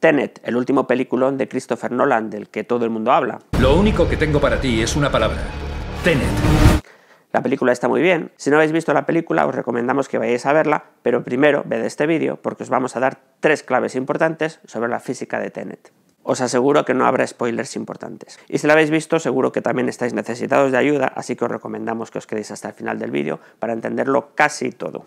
Tenet, el último peliculón de Christopher Nolan del que todo el mundo habla. Lo único que tengo para ti es una palabra. Tenet. La película está muy bien. Si no habéis visto la película, os recomendamos que vayáis a verla, pero primero ved este vídeo porque os vamos a dar tres claves importantes sobre la física de Tenet. Os aseguro que no habrá spoilers importantes. Y si la habéis visto, seguro que también estáis necesitados de ayuda, así que os recomendamos que os quedéis hasta el final del vídeo para entenderlo casi todo.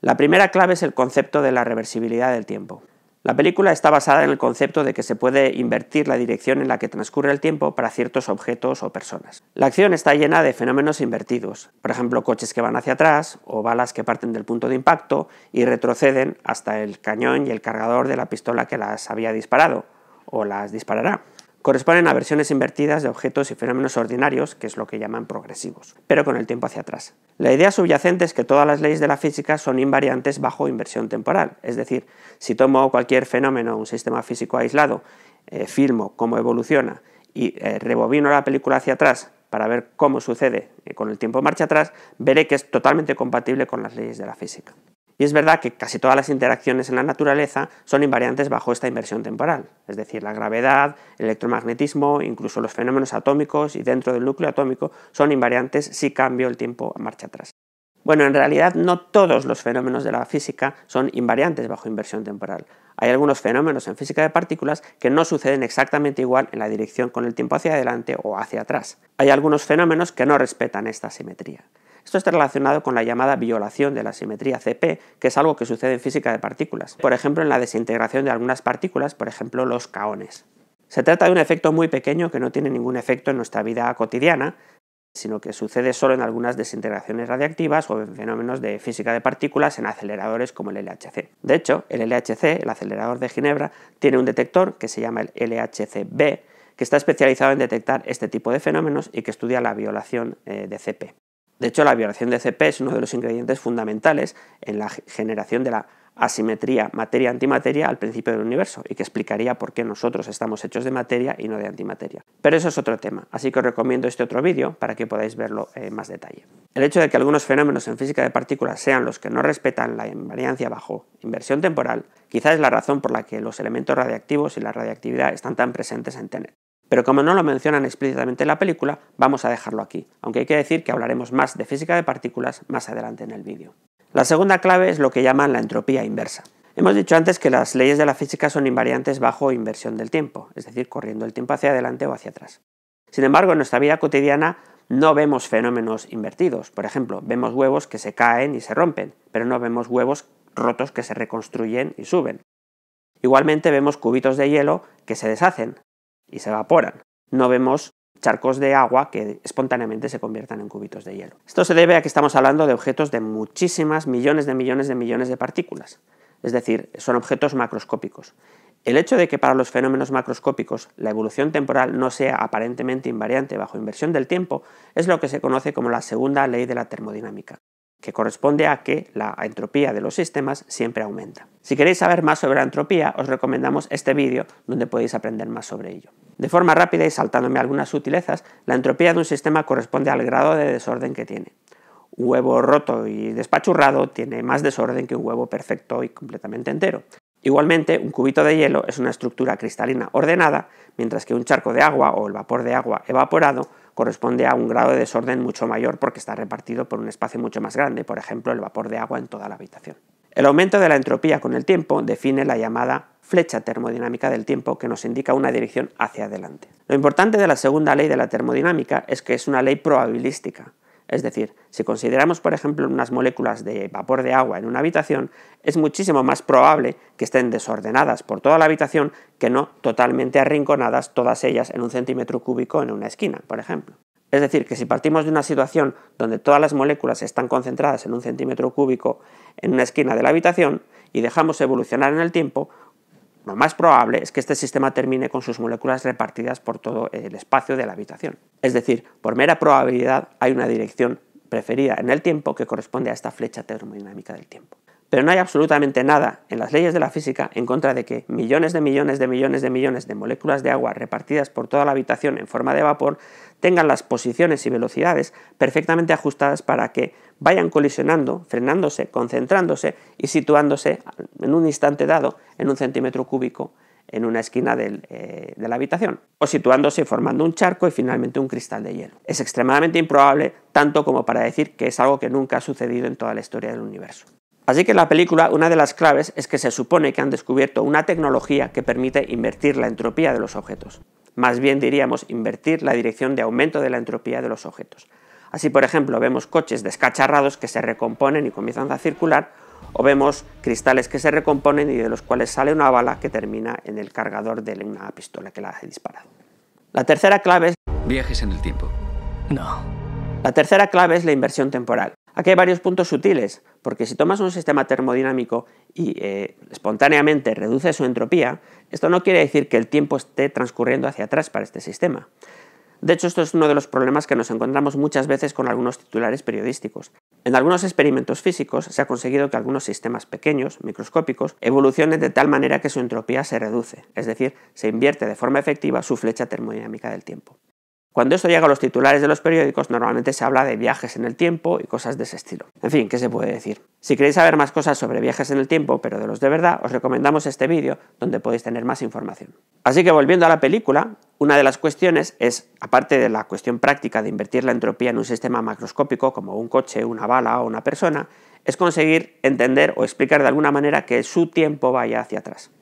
La primera clave es el concepto de la reversibilidad del tiempo. La película está basada en el concepto de que se puede invertir la dirección en la que transcurre el tiempo para ciertos objetos o personas. La acción está llena de fenómenos invertidos, por ejemplo coches que van hacia atrás o balas que parten del punto de impacto y retroceden hasta el cañón y el cargador de la pistola que las había disparado o las disparará corresponden a versiones invertidas de objetos y fenómenos ordinarios, que es lo que llaman progresivos, pero con el tiempo hacia atrás. La idea subyacente es que todas las leyes de la física son invariantes bajo inversión temporal, es decir, si tomo cualquier fenómeno un sistema físico aislado, eh, filmo cómo evoluciona y eh, rebobino la película hacia atrás para ver cómo sucede eh, con el tiempo marcha atrás, veré que es totalmente compatible con las leyes de la física. Y es verdad que casi todas las interacciones en la naturaleza son invariantes bajo esta inversión temporal, es decir, la gravedad, el electromagnetismo, incluso los fenómenos atómicos y dentro del núcleo atómico son invariantes si cambio el tiempo a marcha atrás. Bueno, en realidad no todos los fenómenos de la física son invariantes bajo inversión temporal. Hay algunos fenómenos en física de partículas que no suceden exactamente igual en la dirección con el tiempo hacia adelante o hacia atrás. Hay algunos fenómenos que no respetan esta simetría. Esto está relacionado con la llamada violación de la simetría CP, que es algo que sucede en física de partículas, por ejemplo en la desintegración de algunas partículas, por ejemplo los caones. Se trata de un efecto muy pequeño que no tiene ningún efecto en nuestra vida cotidiana, sino que sucede solo en algunas desintegraciones radiactivas o en fenómenos de física de partículas en aceleradores como el LHC. De hecho, el LHC, el acelerador de Ginebra, tiene un detector que se llama el LHCb, que está especializado en detectar este tipo de fenómenos y que estudia la violación eh, de CP. De hecho, la violación de CP es uno de los ingredientes fundamentales en la generación de la asimetría materia-antimateria al principio del universo y que explicaría por qué nosotros estamos hechos de materia y no de antimateria. Pero eso es otro tema, así que os recomiendo este otro vídeo para que podáis verlo en más detalle. El hecho de que algunos fenómenos en física de partículas sean los que no respetan la invariancia bajo inversión temporal, quizás es la razón por la que los elementos radiactivos y la radiactividad están tan presentes en TENET. Pero como no lo mencionan explícitamente en la película, vamos a dejarlo aquí, aunque hay que decir que hablaremos más de física de partículas más adelante en el vídeo. La segunda clave es lo que llaman la entropía inversa. Hemos dicho antes que las leyes de la física son invariantes bajo inversión del tiempo, es decir, corriendo el tiempo hacia adelante o hacia atrás. Sin embargo, en nuestra vida cotidiana no vemos fenómenos invertidos. Por ejemplo, vemos huevos que se caen y se rompen, pero no vemos huevos rotos que se reconstruyen y suben. Igualmente vemos cubitos de hielo que se deshacen, y se evaporan. No vemos charcos de agua que espontáneamente se conviertan en cubitos de hielo. Esto se debe a que estamos hablando de objetos de muchísimas millones de millones de millones de partículas, es decir, son objetos macroscópicos. El hecho de que para los fenómenos macroscópicos la evolución temporal no sea aparentemente invariante bajo inversión del tiempo es lo que se conoce como la segunda ley de la termodinámica que corresponde a que la entropía de los sistemas siempre aumenta. Si queréis saber más sobre la entropía, os recomendamos este vídeo donde podéis aprender más sobre ello. De forma rápida y saltándome algunas sutilezas, la entropía de un sistema corresponde al grado de desorden que tiene. Un huevo roto y despachurrado tiene más desorden que un huevo perfecto y completamente entero. Igualmente, un cubito de hielo es una estructura cristalina ordenada, mientras que un charco de agua o el vapor de agua evaporado corresponde a un grado de desorden mucho mayor porque está repartido por un espacio mucho más grande, por ejemplo el vapor de agua en toda la habitación. El aumento de la entropía con el tiempo define la llamada flecha termodinámica del tiempo que nos indica una dirección hacia adelante. Lo importante de la segunda ley de la termodinámica es que es una ley probabilística, es decir, si consideramos, por ejemplo, unas moléculas de vapor de agua en una habitación, es muchísimo más probable que estén desordenadas por toda la habitación que no totalmente arrinconadas todas ellas en un centímetro cúbico en una esquina, por ejemplo. Es decir, que si partimos de una situación donde todas las moléculas están concentradas en un centímetro cúbico en una esquina de la habitación y dejamos evolucionar en el tiempo, lo más probable es que este sistema termine con sus moléculas repartidas por todo el espacio de la habitación. Es decir, por mera probabilidad hay una dirección preferida en el tiempo que corresponde a esta flecha termodinámica del tiempo. Pero no hay absolutamente nada en las leyes de la física en contra de que millones de millones de millones de millones de moléculas de agua repartidas por toda la habitación en forma de vapor tengan las posiciones y velocidades perfectamente ajustadas para que vayan colisionando, frenándose, concentrándose y situándose en un instante dado en un centímetro cúbico en una esquina eh, de la habitación, o situándose formando un charco y finalmente un cristal de hielo. Es extremadamente improbable, tanto como para decir que es algo que nunca ha sucedido en toda la historia del universo. Así que en la película una de las claves es que se supone que han descubierto una tecnología que permite invertir la entropía de los objetos. Más bien diríamos invertir la dirección de aumento de la entropía de los objetos. Así, por ejemplo, vemos coches descacharrados que se recomponen y comienzan a circular, o vemos cristales que se recomponen y de los cuales sale una bala que termina en el cargador de una pistola que la ha disparado. La tercera clave es... Viajes en el tiempo. No. La tercera clave es la inversión temporal. Aquí hay varios puntos sutiles. Porque si tomas un sistema termodinámico y eh, espontáneamente reduce su entropía, esto no quiere decir que el tiempo esté transcurriendo hacia atrás para este sistema. De hecho, esto es uno de los problemas que nos encontramos muchas veces con algunos titulares periodísticos. En algunos experimentos físicos se ha conseguido que algunos sistemas pequeños, microscópicos, evolucionen de tal manera que su entropía se reduce, es decir, se invierte de forma efectiva su flecha termodinámica del tiempo. Cuando esto llega a los titulares de los periódicos, normalmente se habla de viajes en el tiempo y cosas de ese estilo. En fin, ¿qué se puede decir? Si queréis saber más cosas sobre viajes en el tiempo, pero de los de verdad, os recomendamos este vídeo donde podéis tener más información. Así que volviendo a la película, una de las cuestiones es, aparte de la cuestión práctica de invertir la entropía en un sistema macroscópico como un coche, una bala o una persona, es conseguir entender o explicar de alguna manera que su tiempo vaya hacia atrás.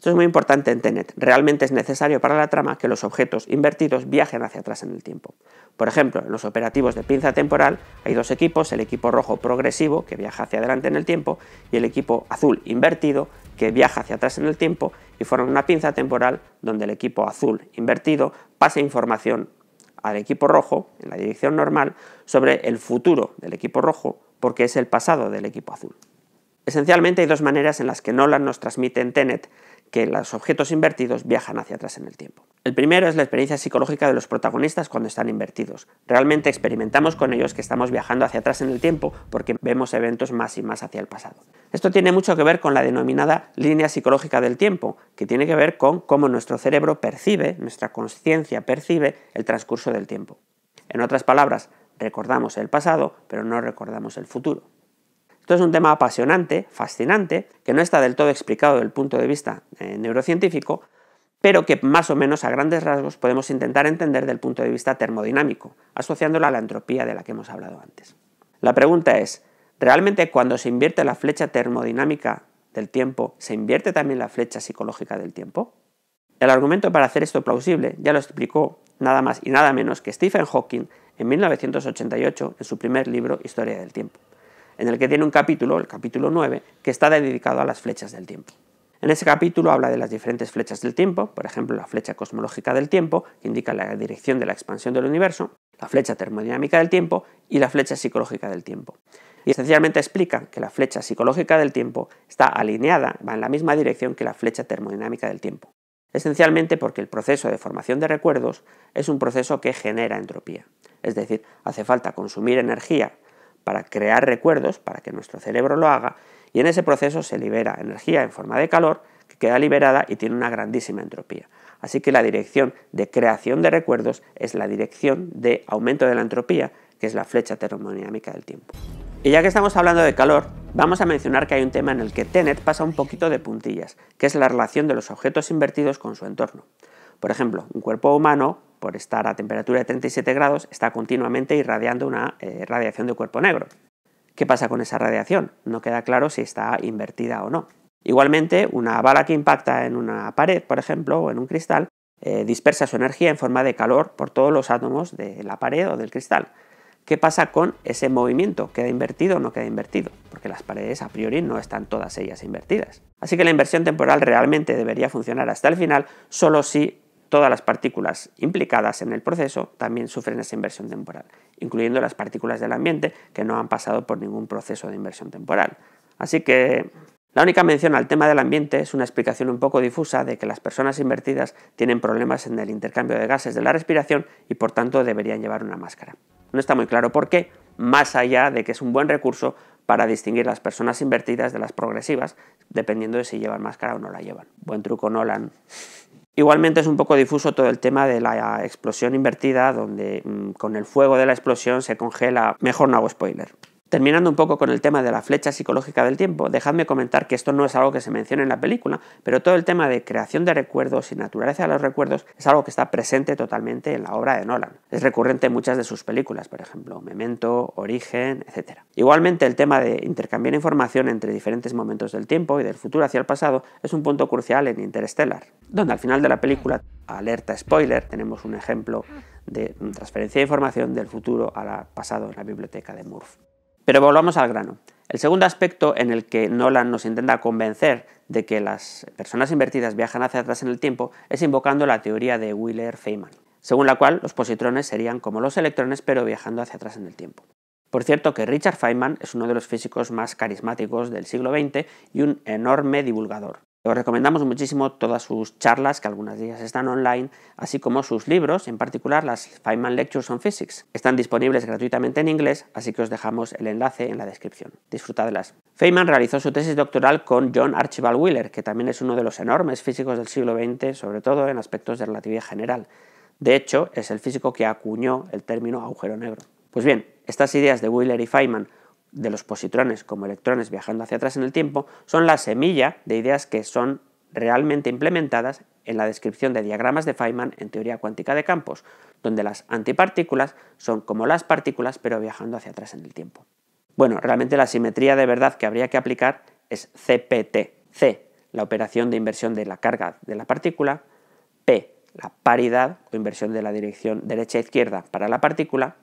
Esto es muy importante en TENET. Realmente es necesario para la trama que los objetos invertidos viajen hacia atrás en el tiempo. Por ejemplo, en los operativos de pinza temporal hay dos equipos, el equipo rojo progresivo, que viaja hacia adelante en el tiempo, y el equipo azul invertido, que viaja hacia atrás en el tiempo, y forman una pinza temporal donde el equipo azul invertido pasa información al equipo rojo, en la dirección normal, sobre el futuro del equipo rojo, porque es el pasado del equipo azul. Esencialmente hay dos maneras en las que Nolan nos transmite en Tenet que los objetos invertidos viajan hacia atrás en el tiempo. El primero es la experiencia psicológica de los protagonistas cuando están invertidos. Realmente experimentamos con ellos que estamos viajando hacia atrás en el tiempo porque vemos eventos más y más hacia el pasado. Esto tiene mucho que ver con la denominada línea psicológica del tiempo, que tiene que ver con cómo nuestro cerebro percibe, nuestra conciencia percibe el transcurso del tiempo. En otras palabras, recordamos el pasado, pero no recordamos el futuro. Esto es un tema apasionante, fascinante, que no está del todo explicado desde el punto de vista eh, neurocientífico, pero que más o menos a grandes rasgos podemos intentar entender desde el punto de vista termodinámico, asociándolo a la entropía de la que hemos hablado antes. La pregunta es, ¿realmente cuando se invierte la flecha termodinámica del tiempo, se invierte también la flecha psicológica del tiempo? El argumento para hacer esto plausible ya lo explicó nada más y nada menos que Stephen Hawking en 1988 en su primer libro Historia del Tiempo en el que tiene un capítulo, el capítulo 9, que está dedicado a las flechas del tiempo. En ese capítulo habla de las diferentes flechas del tiempo, por ejemplo la flecha cosmológica del tiempo, que indica la dirección de la expansión del universo, la flecha termodinámica del tiempo y la flecha psicológica del tiempo. Y esencialmente explica que la flecha psicológica del tiempo está alineada, va en la misma dirección que la flecha termodinámica del tiempo. Esencialmente porque el proceso de formación de recuerdos es un proceso que genera entropía. Es decir, hace falta consumir energía para crear recuerdos, para que nuestro cerebro lo haga, y en ese proceso se libera energía en forma de calor que queda liberada y tiene una grandísima entropía. Así que la dirección de creación de recuerdos es la dirección de aumento de la entropía, que es la flecha termodinámica del tiempo. Y ya que estamos hablando de calor, vamos a mencionar que hay un tema en el que Tenet pasa un poquito de puntillas, que es la relación de los objetos invertidos con su entorno. Por ejemplo, un cuerpo humano por estar a temperatura de 37 grados, está continuamente irradiando una eh, radiación de cuerpo negro. ¿Qué pasa con esa radiación? No queda claro si está invertida o no. Igualmente, una bala que impacta en una pared, por ejemplo, o en un cristal, eh, dispersa su energía en forma de calor por todos los átomos de la pared o del cristal. ¿Qué pasa con ese movimiento? ¿Queda invertido o no queda invertido? Porque las paredes a priori no están todas ellas invertidas. Así que la inversión temporal realmente debería funcionar hasta el final solo si todas las partículas implicadas en el proceso también sufren esa inversión temporal, incluyendo las partículas del ambiente que no han pasado por ningún proceso de inversión temporal. Así que la única mención al tema del ambiente es una explicación un poco difusa de que las personas invertidas tienen problemas en el intercambio de gases de la respiración y por tanto deberían llevar una máscara. No está muy claro por qué, más allá de que es un buen recurso para distinguir las personas invertidas de las progresivas, dependiendo de si llevan máscara o no la llevan. Buen truco, Nolan. Igualmente es un poco difuso todo el tema de la explosión invertida, donde mm, con el fuego de la explosión se congela. Mejor no hago spoiler. Terminando un poco con el tema de la flecha psicológica del tiempo, dejadme comentar que esto no es algo que se menciona en la película, pero todo el tema de creación de recuerdos y naturaleza de los recuerdos es algo que está presente totalmente en la obra de Nolan. Es recurrente en muchas de sus películas, por ejemplo, Memento, Origen, etc. Igualmente, el tema de intercambiar información entre diferentes momentos del tiempo y del futuro hacia el pasado es un punto crucial en Interstellar, donde al final de la película, alerta spoiler, tenemos un ejemplo de transferencia de información del futuro al pasado en la biblioteca de Murph. Pero volvamos al grano. El segundo aspecto en el que Nolan nos intenta convencer de que las personas invertidas viajan hacia atrás en el tiempo es invocando la teoría de Wheeler-Feynman, según la cual los positrones serían como los electrones pero viajando hacia atrás en el tiempo. Por cierto que Richard Feynman es uno de los físicos más carismáticos del siglo XX y un enorme divulgador. Os recomendamos muchísimo todas sus charlas, que algunas de ellas están online, así como sus libros, en particular las Feynman Lectures on Physics. Están disponibles gratuitamente en inglés, así que os dejamos el enlace en la descripción. Disfrutadlas. Feynman realizó su tesis doctoral con John Archibald Wheeler, que también es uno de los enormes físicos del siglo XX, sobre todo en aspectos de relatividad general. De hecho, es el físico que acuñó el término agujero negro. Pues bien, estas ideas de Wheeler y Feynman de los positrones como electrones viajando hacia atrás en el tiempo son la semilla de ideas que son realmente implementadas en la descripción de diagramas de Feynman en teoría cuántica de campos, donde las antipartículas son como las partículas pero viajando hacia atrás en el tiempo. Bueno, realmente la simetría de verdad que habría que aplicar es CPT. C, la operación de inversión de la carga de la partícula. P, la paridad o inversión de la dirección derecha-izquierda para la partícula,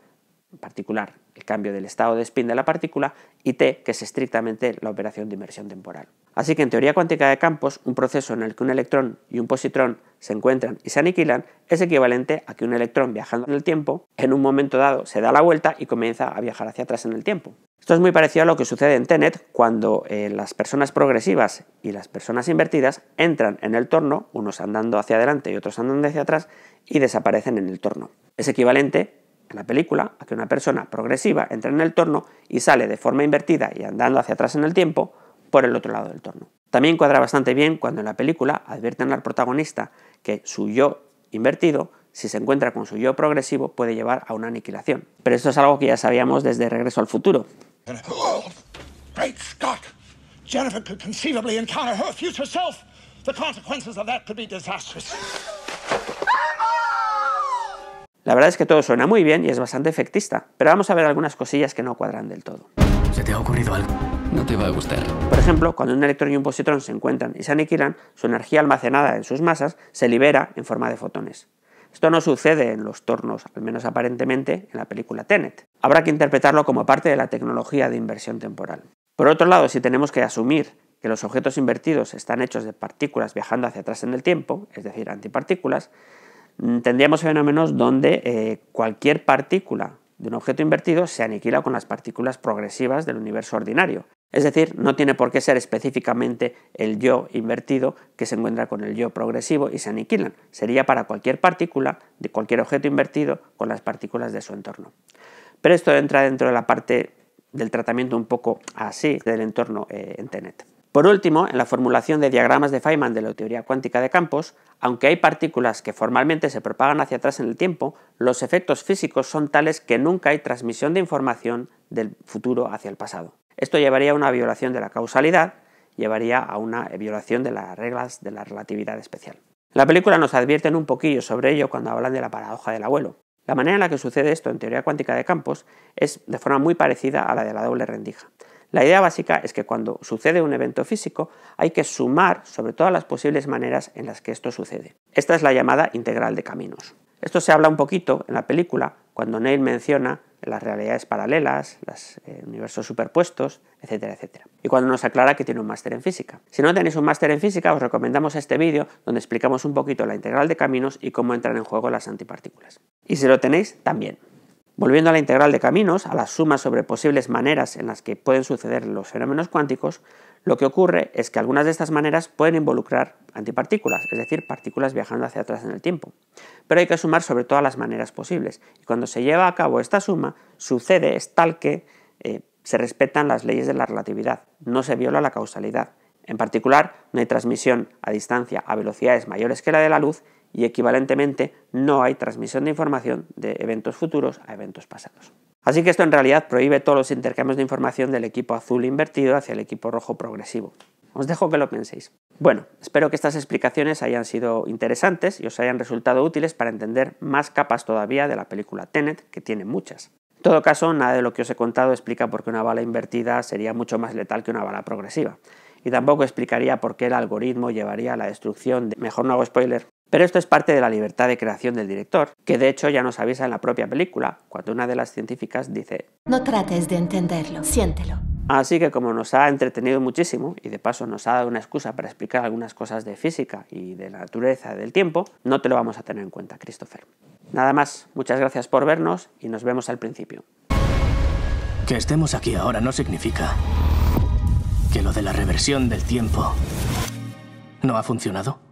en particular cambio del estado de spin de la partícula, y T, que es estrictamente la operación de inmersión temporal. Así que en teoría cuántica de campos, un proceso en el que un electrón y un positrón se encuentran y se aniquilan es equivalente a que un electrón viajando en el tiempo, en un momento dado se da la vuelta y comienza a viajar hacia atrás en el tiempo. Esto es muy parecido a lo que sucede en TENET cuando eh, las personas progresivas y las personas invertidas entran en el torno, unos andando hacia adelante y otros andando hacia atrás, y desaparecen en el torno. Es equivalente en la película, a que una persona progresiva entra en el torno y sale de forma invertida y andando hacia atrás en el tiempo por el otro lado del torno. También cuadra bastante bien cuando en la película advierten al protagonista que su yo invertido, si se encuentra con su yo progresivo, puede llevar a una aniquilación. Pero esto es algo que ya sabíamos desde Regreso al Futuro. Scott. La verdad es que todo suena muy bien y es bastante efectista, pero vamos a ver algunas cosillas que no cuadran del todo. ¿Se te ha ocurrido algo? No te va a gustar. Por ejemplo, cuando un electrón y un positrón se encuentran y se aniquilan, su energía almacenada en sus masas se libera en forma de fotones. Esto no sucede en los tornos, al menos aparentemente, en la película Tenet. Habrá que interpretarlo como parte de la tecnología de inversión temporal. Por otro lado, si tenemos que asumir que los objetos invertidos están hechos de partículas viajando hacia atrás en el tiempo, es decir, antipartículas, Mm, tendríamos fenómenos donde eh, cualquier partícula de un objeto invertido se aniquila con las partículas progresivas del universo ordinario. Es decir, no tiene por qué ser específicamente el yo invertido que se encuentra con el yo progresivo y se aniquilan. Sería para cualquier partícula de cualquier objeto invertido con las partículas de su entorno. Pero esto entra dentro de la parte del tratamiento un poco así del entorno eh, en TENET. Por último, en la formulación de diagramas de Feynman de la teoría cuántica de campos, aunque hay partículas que formalmente se propagan hacia atrás en el tiempo, los efectos físicos son tales que nunca hay transmisión de información del futuro hacia el pasado. Esto llevaría a una violación de la causalidad, llevaría a una violación de las reglas de la relatividad especial. La película nos advierte un poquillo sobre ello cuando hablan de la paradoja del abuelo. La manera en la que sucede esto en teoría cuántica de campos es de forma muy parecida a la de la doble rendija. La idea básica es que cuando sucede un evento físico hay que sumar sobre todas las posibles maneras en las que esto sucede. Esta es la llamada integral de caminos. Esto se habla un poquito en la película cuando Neil menciona las realidades paralelas, los eh, universos superpuestos, etcétera, etcétera. Y cuando nos aclara que tiene un máster en física. Si no tenéis un máster en física, os recomendamos este vídeo donde explicamos un poquito la integral de caminos y cómo entran en juego las antipartículas. Y si lo tenéis, también. Volviendo a la integral de caminos, a la suma sobre posibles maneras en las que pueden suceder los fenómenos cuánticos, lo que ocurre es que algunas de estas maneras pueden involucrar antipartículas, es decir, partículas viajando hacia atrás en el tiempo. Pero hay que sumar sobre todas las maneras posibles, y cuando se lleva a cabo esta suma, sucede es tal que eh, se respetan las leyes de la relatividad, no se viola la causalidad. En particular, no hay transmisión a distancia a velocidades mayores que la de la luz y equivalentemente no hay transmisión de información de eventos futuros a eventos pasados. Así que esto en realidad prohíbe todos los intercambios de información del equipo azul invertido hacia el equipo rojo progresivo. Os dejo que lo penséis. Bueno, espero que estas explicaciones hayan sido interesantes y os hayan resultado útiles para entender más capas todavía de la película Tenet, que tiene muchas. En todo caso, nada de lo que os he contado explica por qué una bala invertida sería mucho más letal que una bala progresiva. Y tampoco explicaría por qué el algoritmo llevaría a la destrucción de, mejor no hago spoiler, pero esto es parte de la libertad de creación del director, que de hecho ya nos avisa en la propia película, cuando una de las científicas dice, No trates de entenderlo, siéntelo. Así que como nos ha entretenido muchísimo y de paso nos ha dado una excusa para explicar algunas cosas de física y de la naturaleza del tiempo, no te lo vamos a tener en cuenta, Christopher. Nada más, muchas gracias por vernos y nos vemos al principio. Que estemos aquí ahora no significa que lo de la reversión del tiempo no ha funcionado.